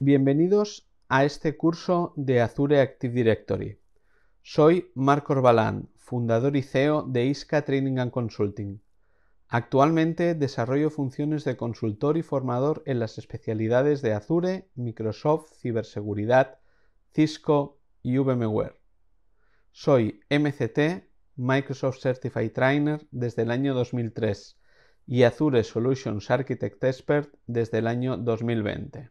Bienvenidos a este curso de Azure Active Directory. Soy Marco Orbalán, fundador y CEO de ISCA Training and Consulting. Actualmente desarrollo funciones de consultor y formador en las especialidades de Azure, Microsoft, ciberseguridad, Cisco y VMware. Soy MCT, Microsoft Certified Trainer, desde el año 2003 y Azure Solutions Architect Expert desde el año 2020.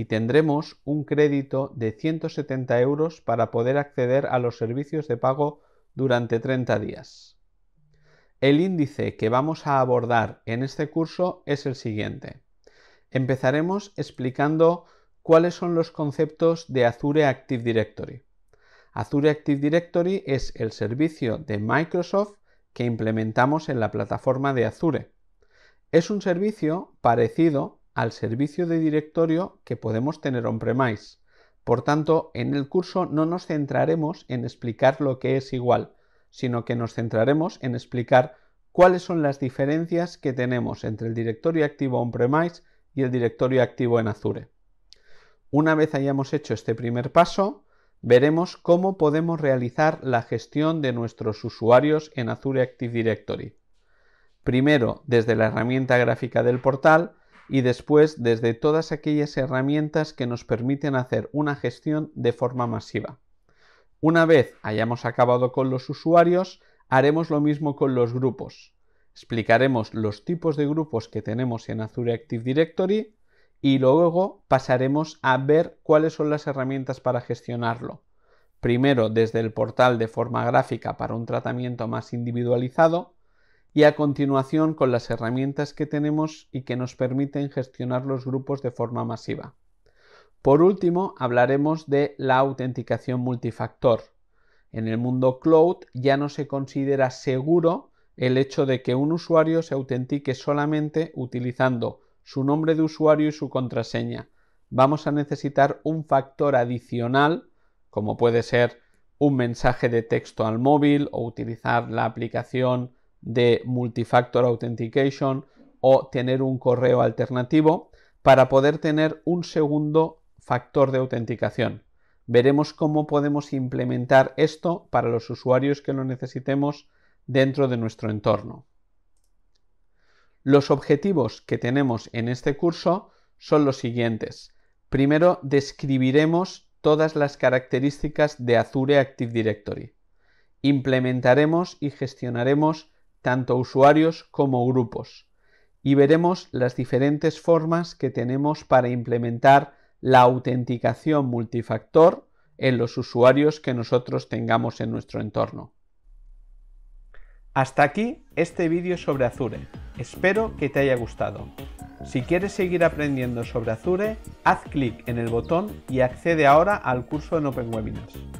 y tendremos un crédito de 170 euros para poder acceder a los servicios de pago durante 30 días. El índice que vamos a abordar en este curso es el siguiente. Empezaremos explicando cuáles son los conceptos de Azure Active Directory. Azure Active Directory es el servicio de Microsoft que implementamos en la plataforma de Azure. Es un servicio parecido al servicio de directorio que podemos tener on-premise. Por tanto, en el curso no nos centraremos en explicar lo que es igual, sino que nos centraremos en explicar cuáles son las diferencias que tenemos entre el directorio activo on-premise y el directorio activo en Azure. Una vez hayamos hecho este primer paso, veremos cómo podemos realizar la gestión de nuestros usuarios en Azure Active Directory. Primero, desde la herramienta gráfica del portal, y después desde todas aquellas herramientas que nos permiten hacer una gestión de forma masiva. Una vez hayamos acabado con los usuarios, haremos lo mismo con los grupos. Explicaremos los tipos de grupos que tenemos en Azure Active Directory y luego pasaremos a ver cuáles son las herramientas para gestionarlo. Primero desde el portal de forma gráfica para un tratamiento más individualizado y a continuación con las herramientas que tenemos y que nos permiten gestionar los grupos de forma masiva. Por último, hablaremos de la autenticación multifactor. En el mundo cloud ya no se considera seguro el hecho de que un usuario se autentique solamente utilizando su nombre de usuario y su contraseña. Vamos a necesitar un factor adicional, como puede ser un mensaje de texto al móvil o utilizar la aplicación de Multifactor Authentication o tener un correo alternativo para poder tener un segundo factor de autenticación. Veremos cómo podemos implementar esto para los usuarios que lo necesitemos dentro de nuestro entorno. Los objetivos que tenemos en este curso son los siguientes. Primero, describiremos todas las características de Azure Active Directory. Implementaremos y gestionaremos tanto usuarios como grupos, y veremos las diferentes formas que tenemos para implementar la autenticación multifactor en los usuarios que nosotros tengamos en nuestro entorno. Hasta aquí este vídeo sobre Azure. Espero que te haya gustado. Si quieres seguir aprendiendo sobre Azure, haz clic en el botón y accede ahora al curso en Open Webinars.